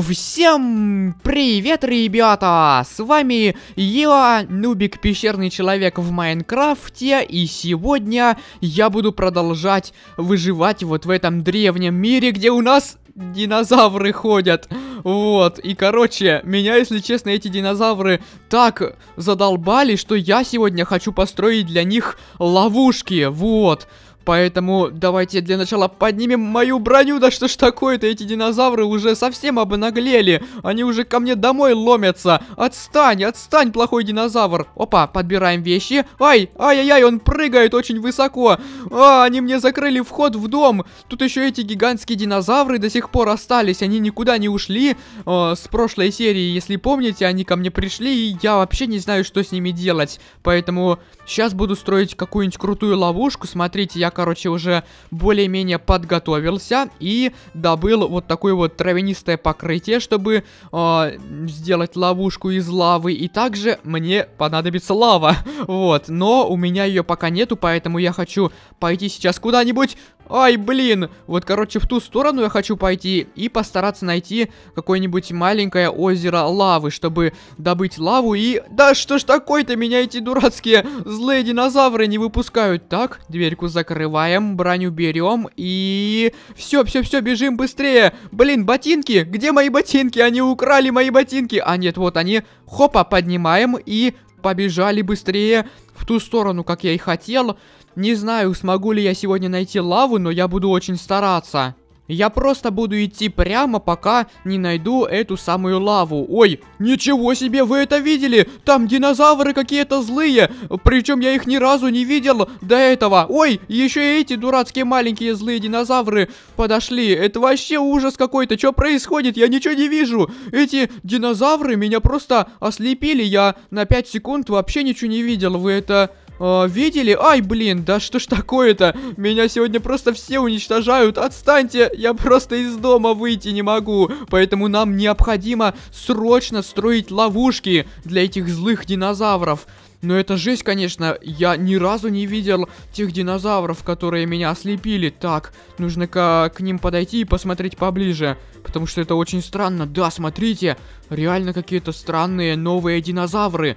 Всем привет, ребята! С вами я, Нубик Пещерный Человек в Майнкрафте, и сегодня я буду продолжать выживать вот в этом древнем мире, где у нас динозавры ходят. Вот, и короче, меня, если честно, эти динозавры так задолбали, что я сегодня хочу построить для них ловушки, вот. Поэтому давайте для начала поднимем мою броню. Да что ж такое-то, эти динозавры уже совсем обнаглели. Они уже ко мне домой ломятся. Отстань, отстань, плохой динозавр. Опа, подбираем вещи. Ай, ай-яй-яй, он прыгает очень высоко. А, они мне закрыли вход в дом. Тут еще эти гигантские динозавры до сих пор остались. Они никуда не ушли. Э, с прошлой серии, если помните, они ко мне пришли, и я вообще не знаю, что с ними делать. Поэтому сейчас буду строить какую-нибудь крутую ловушку. Смотрите, я короче, уже более-менее подготовился и добыл вот такое вот травянистое покрытие, чтобы э, сделать ловушку из лавы. И также мне понадобится лава, вот. Но у меня ее пока нету, поэтому я хочу пойти сейчас куда-нибудь... Ай, блин! Вот, короче, в ту сторону я хочу пойти и постараться найти какое-нибудь маленькое озеро лавы, чтобы добыть лаву и... Да что ж такое-то, меня эти дурацкие злые динозавры не выпускают. Так, дверьку закрываем, броню берем и... Все, все, все, бежим быстрее! Блин, ботинки! Где мои ботинки? Они украли мои ботинки! А нет, вот они. Хопа, поднимаем и побежали быстрее в ту сторону, как я и хотел. Не знаю, смогу ли я сегодня найти лаву, но я буду очень стараться. Я просто буду идти прямо, пока не найду эту самую лаву. Ой, ничего себе, вы это видели? Там динозавры какие-то злые. Причем я их ни разу не видел до этого. Ой, еще и эти дурацкие маленькие злые динозавры подошли. Это вообще ужас какой-то. Что происходит? Я ничего не вижу. Эти динозавры меня просто ослепили. Я на 5 секунд вообще ничего не видел. Вы это... А, видели? Ай, блин, да что ж такое-то? Меня сегодня просто все уничтожают. Отстаньте, я просто из дома выйти не могу. Поэтому нам необходимо срочно строить ловушки для этих злых динозавров. Но это жесть, конечно. Я ни разу не видел тех динозавров, которые меня ослепили. Так, нужно к, к ним подойти и посмотреть поближе. Потому что это очень странно. Да, смотрите, реально какие-то странные новые динозавры.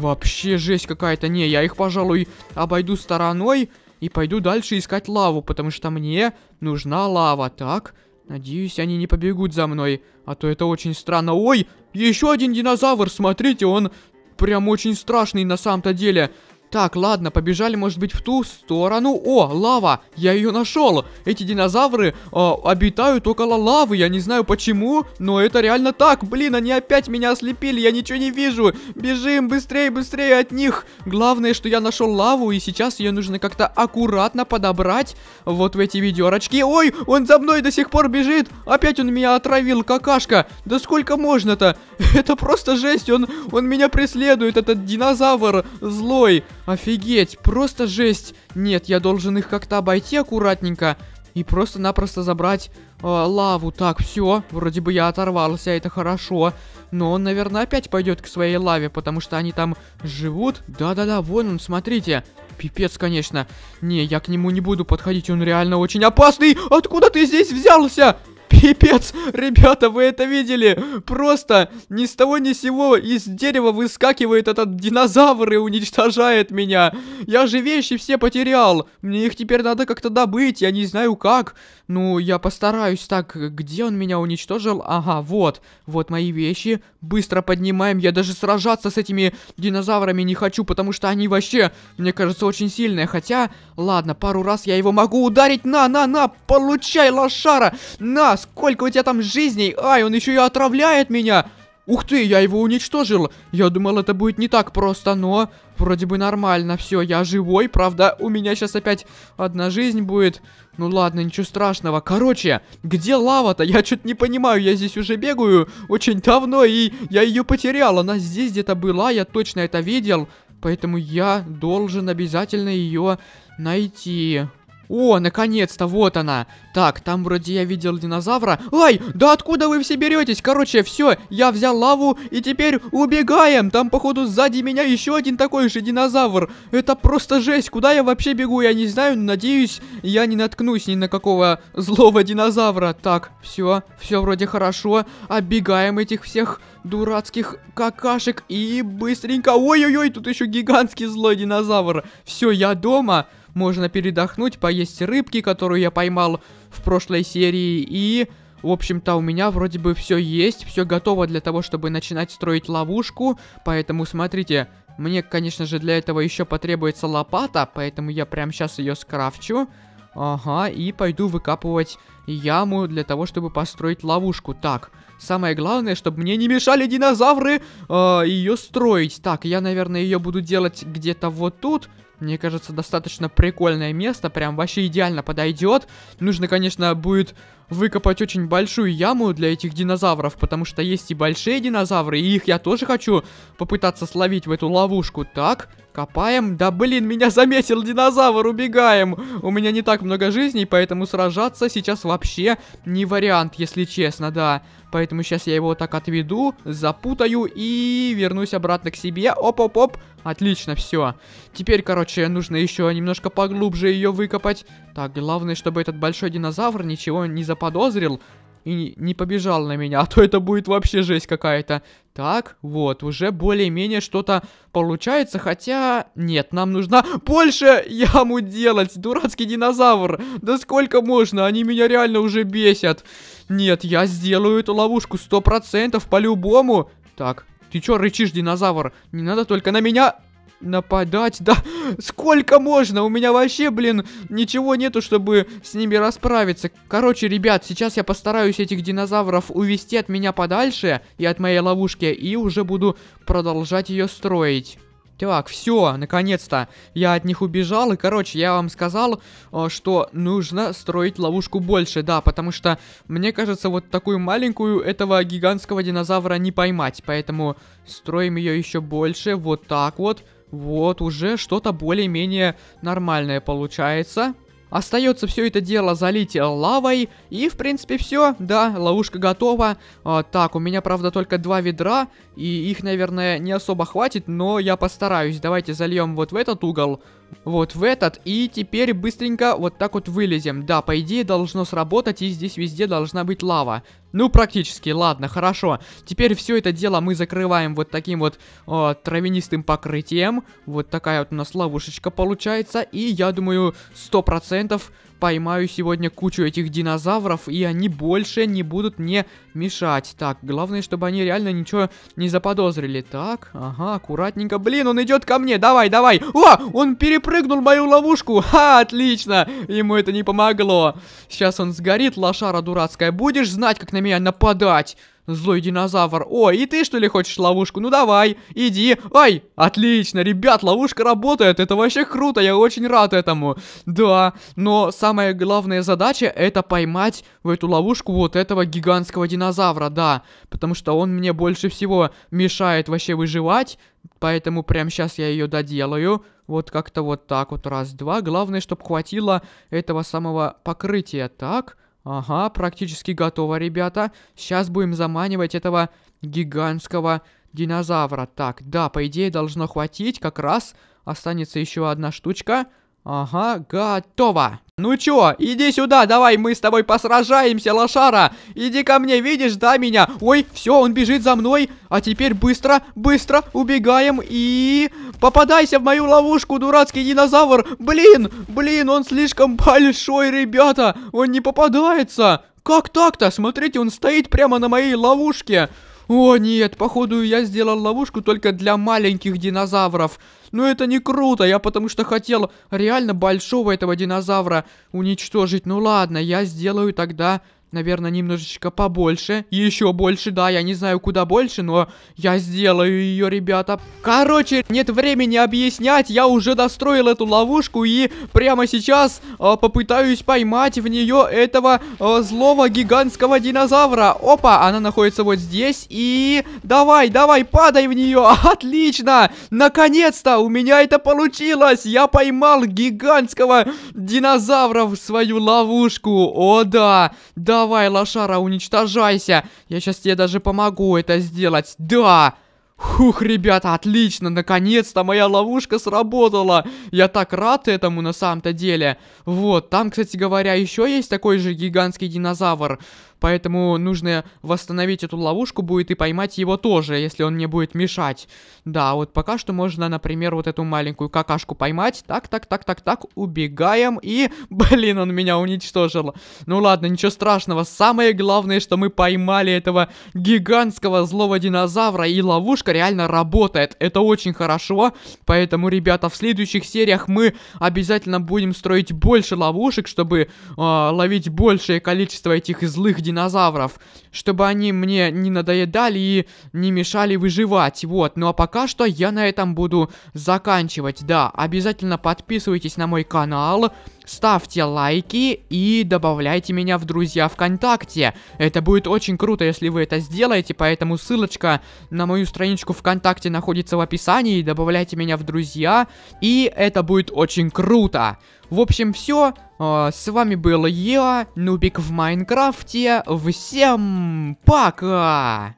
Вообще жесть какая-то. Не, я их, пожалуй, обойду стороной и пойду дальше искать лаву, потому что мне нужна лава, так? Надеюсь, они не побегут за мной, а то это очень странно. Ой, еще один динозавр, смотрите, он прям очень страшный на самом-то деле. Так, ладно, побежали, может быть, в ту сторону. О, лава! Я ее нашел! Эти динозавры э, обитают около лавы. Я не знаю почему, но это реально так. Блин, они опять меня ослепили, я ничего не вижу. Бежим быстрее, быстрее от них. Главное, что я нашел лаву, и сейчас ее нужно как-то аккуратно подобрать вот в эти ведерочки. Ой, он за мной до сих пор бежит. Опять он меня отравил, какашка. Да сколько можно-то? Это просто жесть, он, он меня преследует, этот динозавр злой. Офигеть, просто жесть. Нет, я должен их как-то обойти аккуратненько и просто-напросто забрать э, лаву. Так, все, вроде бы я оторвался, это хорошо. Но он, наверное, опять пойдет к своей лаве, потому что они там живут. Да-да-да, вон он, смотрите. Пипец, конечно. Не, я к нему не буду подходить, он реально очень опасный. Откуда ты здесь взялся? Пипец, ребята, вы это видели? Просто ни с того ни с сего из дерева выскакивает этот динозавр и уничтожает меня. Я же вещи все потерял. Мне их теперь надо как-то добыть, я не знаю как. Ну, я постараюсь. Так, где он меня уничтожил? Ага, вот. Вот мои вещи. Быстро поднимаем. Я даже сражаться с этими динозаврами не хочу, потому что они вообще, мне кажется, очень сильные. Хотя, ладно, пару раз я его могу ударить. На, на, на, получай, лошара. На, сколько у тебя там жизней? Ай, он еще и отравляет меня. Ух ты, я его уничтожил. Я думал, это будет не так просто, но вроде бы нормально. Все, я живой, правда, у меня сейчас опять одна жизнь будет. Ну ладно, ничего страшного. Короче, где лава-то? Я что-то не понимаю, я здесь уже бегаю очень давно, и я ее потерял. Она здесь где-то была, я точно это видел. Поэтому я должен обязательно ее найти. О, наконец-то, вот она. Так, там вроде я видел динозавра. Ай, да откуда вы все беретесь? Короче, все, я взял лаву и теперь убегаем. Там, походу, сзади меня еще один такой же динозавр. Это просто жесть. Куда я вообще бегу? Я не знаю, надеюсь, я не наткнусь ни на какого злого динозавра. Так, все, все вроде хорошо. Оббегаем этих всех дурацких какашек и быстренько... Ой-ой-ой, тут еще гигантский злой динозавр. Все, я дома. Можно передохнуть, поесть рыбки, которую я поймал в прошлой серии, и... В общем-то, у меня вроде бы все есть, все готово для того, чтобы начинать строить ловушку, поэтому смотрите, мне, конечно же, для этого еще потребуется лопата, поэтому я прямо сейчас ее скрафчу. Ага, и пойду выкапывать яму для того, чтобы построить ловушку. Так, самое главное, чтобы мне не мешали динозавры э, ее строить. Так, я, наверное, ее буду делать где-то вот тут. Мне кажется, достаточно прикольное место, прям вообще идеально подойдет. Нужно, конечно, будет выкопать очень большую яму для этих динозавров, потому что есть и большие динозавры, и их я тоже хочу попытаться словить в эту ловушку. Так, копаем. Да блин, меня заметил динозавр, убегаем. У меня не так много жизней, поэтому сражаться сейчас вообще не вариант, если честно, да. Поэтому сейчас я его так отведу, запутаю и вернусь обратно к себе. Оп-оп-оп. Отлично, все. Теперь, короче, нужно еще немножко поглубже ее выкопать. Так, главное, чтобы этот большой динозавр ничего не забыл заподозрил и не побежал на меня, а то это будет вообще жесть какая-то. Так, вот, уже более-менее что-то получается, хотя... Нет, нам нужна больше яму делать, дурацкий динозавр. Да сколько можно, они меня реально уже бесят. Нет, я сделаю эту ловушку 100% по-любому. Так, ты чё рычишь, динозавр? Не надо только на меня Нападать, да сколько можно? У меня вообще, блин, ничего нету, чтобы с ними расправиться. Короче, ребят, сейчас я постараюсь этих динозавров увести от меня подальше и от моей ловушки, и уже буду продолжать ее строить. Так, все, наконец-то я от них убежал, и, короче, я вам сказал, э, что нужно строить ловушку больше, да, потому что, мне кажется, вот такую маленькую этого гигантского динозавра не поймать, поэтому строим ее еще больше, вот так вот, вот, уже что-то более-менее нормальное получается. Остается все это дело залить лавой. И, в принципе, все. Да, ловушка готова. А, так, у меня, правда, только два ведра. И их, наверное, не особо хватит, но я постараюсь. Давайте зальем вот в этот угол. Вот в этот. И теперь быстренько вот так вот вылезем. Да, по идее должно сработать, и здесь везде должна быть лава. Ну, практически, ладно, хорошо. Теперь все это дело мы закрываем вот таким вот э, травянистым покрытием. Вот такая вот у нас ловушечка получается. И я думаю, 100% поймаю сегодня кучу этих динозавров, и они больше не будут мне мешать. Так, главное, чтобы они реально ничего не заподозрили. Так, ага, аккуратненько. Блин, он идет ко мне, давай, давай. О, он перепрыгнул мою ловушку. Ха, отлично, ему это не помогло. Сейчас он сгорит, лошара дурацкая. Будешь знать, как на меня нападать? Злой динозавр. Ой, и ты что ли хочешь ловушку? Ну давай, иди. Ай, отлично, ребят, ловушка работает. Это вообще круто, я очень рад этому. Да, но самая главная задача это поймать в эту ловушку вот этого гигантского динозавра, да. Потому что он мне больше всего мешает вообще выживать. Поэтому прямо сейчас я ее доделаю. Вот как-то вот так вот, раз-два. Главное, чтобы хватило этого самого покрытия. Так, Ага, практически готово, ребята. Сейчас будем заманивать этого гигантского динозавра. Так, да, по идее должно хватить, как раз. Останется еще одна штучка. Ага, готово. Ну чё, иди сюда, давай мы с тобой посражаемся, лошара. Иди ко мне, видишь, да, меня? Ой, все, он бежит за мной. А теперь быстро, быстро убегаем и... Попадайся в мою ловушку, дурацкий динозавр. Блин, блин, он слишком большой, ребята. Он не попадается. Как так-то? Смотрите, он стоит прямо на моей ловушке. О нет, походу я сделал ловушку только для маленьких динозавров. Но это не круто, я потому что хотел реально большого этого динозавра уничтожить. Ну ладно, я сделаю тогда наверное, немножечко побольше. Еще больше, да, я не знаю, куда больше, но я сделаю ее, ребята. Короче, нет времени объяснять, я уже достроил эту ловушку и прямо сейчас э, попытаюсь поймать в нее этого э, злого гигантского динозавра. Опа, она находится вот здесь и... Давай, давай, падай в нее, отлично! Наконец-то у меня это получилось, я поймал гигантского динозавра в свою ловушку. О да, да Давай, лошара, уничтожайся! Я сейчас тебе даже помогу это сделать! Да! Хух, ребята, отлично, наконец-то моя ловушка сработала. Я так рад этому на самом-то деле. Вот, там, кстати говоря, еще есть такой же гигантский динозавр. Поэтому нужно восстановить эту ловушку будет и поймать его тоже, если он не будет мешать. Да, вот пока что можно, например, вот эту маленькую какашку поймать. Так, так, так, так, так, убегаем. И, блин, он меня уничтожил. Ну ладно, ничего страшного. Самое главное, что мы поймали этого гигантского злого динозавра. И ловушка реально работает. Это очень хорошо. Поэтому, ребята, в следующих сериях мы обязательно будем строить больше ловушек, чтобы э, ловить большее количество этих злых динозавров динозавров, чтобы они мне не надоедали и не мешали выживать, вот. Ну а пока что я на этом буду заканчивать, да. Обязательно подписывайтесь на мой канал, ставьте лайки и добавляйте меня в друзья ВКонтакте. Это будет очень круто, если вы это сделаете, поэтому ссылочка на мою страничку ВКонтакте находится в описании, добавляйте меня в друзья, и это будет очень круто. В общем, все. А, с вами был я, Нубик в Майнкрафте. Всем пока!